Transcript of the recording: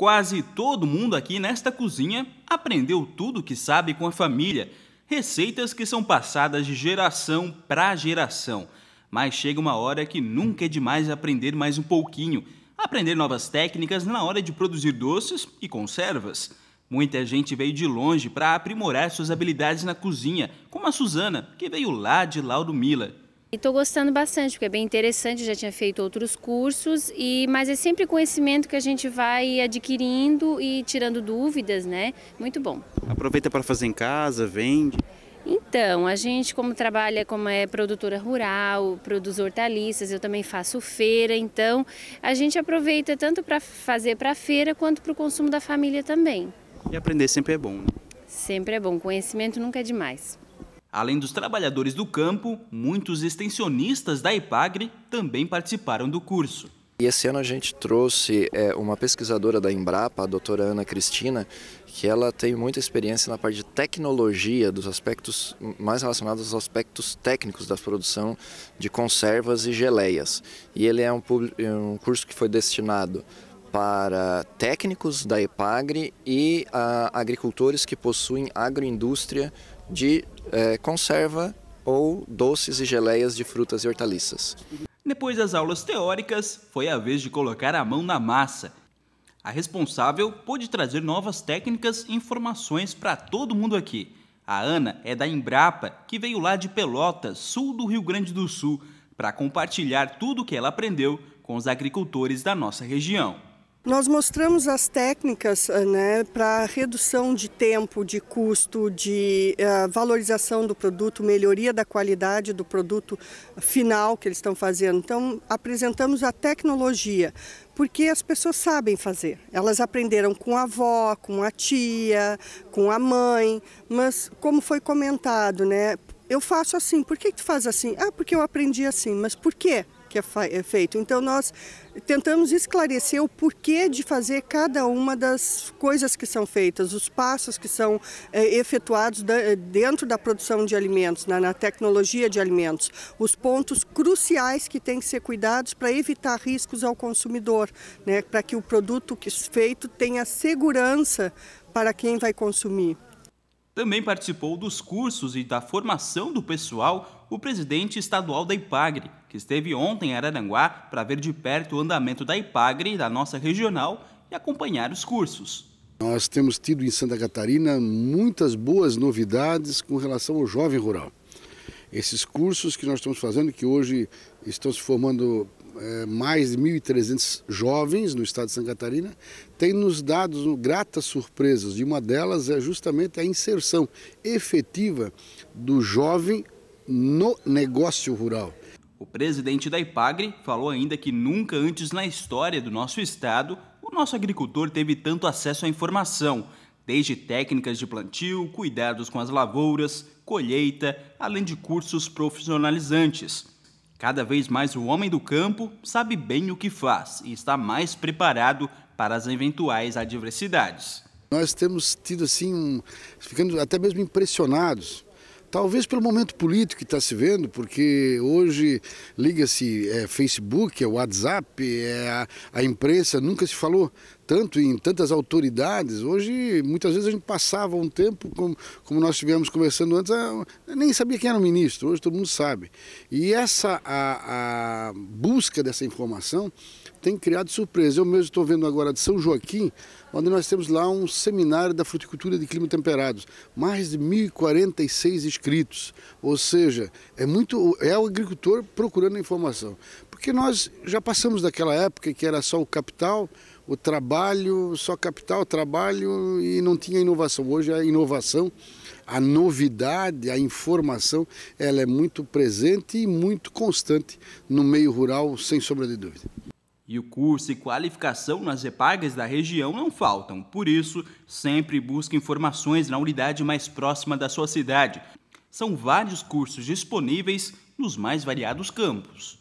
Quase todo mundo aqui nesta cozinha aprendeu tudo o que sabe com a família, receitas que são passadas de geração para geração. Mas chega uma hora que nunca é demais aprender mais um pouquinho, aprender novas técnicas na hora de produzir doces e conservas. Muita gente veio de longe para aprimorar suas habilidades na cozinha, como a Suzana, que veio lá de Laudo Mila. Estou gostando bastante, porque é bem interessante, já tinha feito outros cursos, e mas é sempre conhecimento que a gente vai adquirindo e tirando dúvidas, né? Muito bom. Aproveita para fazer em casa, vende? Então, a gente como trabalha como é produtora rural, produz hortaliças, eu também faço feira, então a gente aproveita tanto para fazer para feira quanto para o consumo da família também. E aprender sempre é bom. Né? Sempre é bom, conhecimento nunca é demais. Além dos trabalhadores do campo, muitos extensionistas da IPAGRE também participaram do curso. E esse ano a gente trouxe é, uma pesquisadora da Embrapa, a doutora Ana Cristina, que ela tem muita experiência na parte de tecnologia, dos aspectos mais relacionados aos aspectos técnicos da produção de conservas e geleias. E ele é um, é um curso que foi destinado para técnicos da EPAGRE e agricultores que possuem agroindústria de é, conserva ou doces e geleias de frutas e hortaliças. Depois das aulas teóricas, foi a vez de colocar a mão na massa. A responsável pôde trazer novas técnicas e informações para todo mundo aqui. A Ana é da Embrapa, que veio lá de Pelotas, sul do Rio Grande do Sul, para compartilhar tudo o que ela aprendeu com os agricultores da nossa região. Nós mostramos as técnicas eh, né, para redução de tempo, de custo, de uh, valorização do produto, melhoria da qualidade do produto final que eles estão fazendo. Então, apresentamos a tecnologia, porque as pessoas sabem fazer. Elas aprenderam com a avó, com a tia, com a mãe, mas como foi comentado, né? Eu faço assim, por que, que tu faz assim? Ah, porque eu aprendi assim, mas por quê? que é, é feito. Então nós tentamos esclarecer o porquê de fazer cada uma das coisas que são feitas, os passos que são é, efetuados da, dentro da produção de alimentos, na, na, tecnologia de alimentos, os pontos cruciais que têm que ser cuidados para evitar riscos ao consumidor, né, para que o produto que é feito tenha segurança para quem vai consumir. Também participou dos cursos e da formação do pessoal o presidente estadual da IPAGRE, que esteve ontem em Araranguá para ver de perto o andamento da IPAGRE da nossa regional e acompanhar os cursos. Nós temos tido em Santa Catarina muitas boas novidades com relação ao jovem rural. Esses cursos que nós estamos fazendo, que hoje estão se formando eh, mais de 1.300 jovens no estado de Santa Catarina, tem nos dado gratas surpresas. E uma delas é justamente a inserção efetiva do jovem no negócio rural. O presidente da IPAGRE falou ainda que nunca antes na história do nosso estado o nosso agricultor teve tanto acesso à informação, desde técnicas de plantio, cuidados com as lavouras, colheita, além de cursos profissionalizantes. Cada vez mais o homem do campo sabe bem o que faz e está mais preparado para as eventuais adversidades. Nós temos tido assim, um, ficando até mesmo impressionados Talvez pelo momento político que está se vendo, porque hoje liga-se é Facebook, é WhatsApp, é a, a imprensa, nunca se falou tanto em tantas autoridades. Hoje, muitas vezes a gente passava um tempo, como, como nós estivemos conversando antes, ah, nem sabia quem era o ministro, hoje todo mundo sabe. E essa a, a busca dessa informação tem criado surpresa. Eu mesmo estou vendo agora de São Joaquim, onde nós temos lá um seminário da fruticultura de clima temperados. Mais de 1.046 inscritos. Ou seja, é muito é o agricultor procurando informação. Porque nós já passamos daquela época que era só o capital, o trabalho, só capital, trabalho e não tinha inovação. Hoje a inovação, a novidade, a informação, ela é muito presente e muito constante no meio rural, sem sombra de dúvida. E o curso e qualificação nas Epagas da região não faltam, por isso, sempre busque informações na unidade mais próxima da sua cidade. São vários cursos disponíveis nos mais variados campos.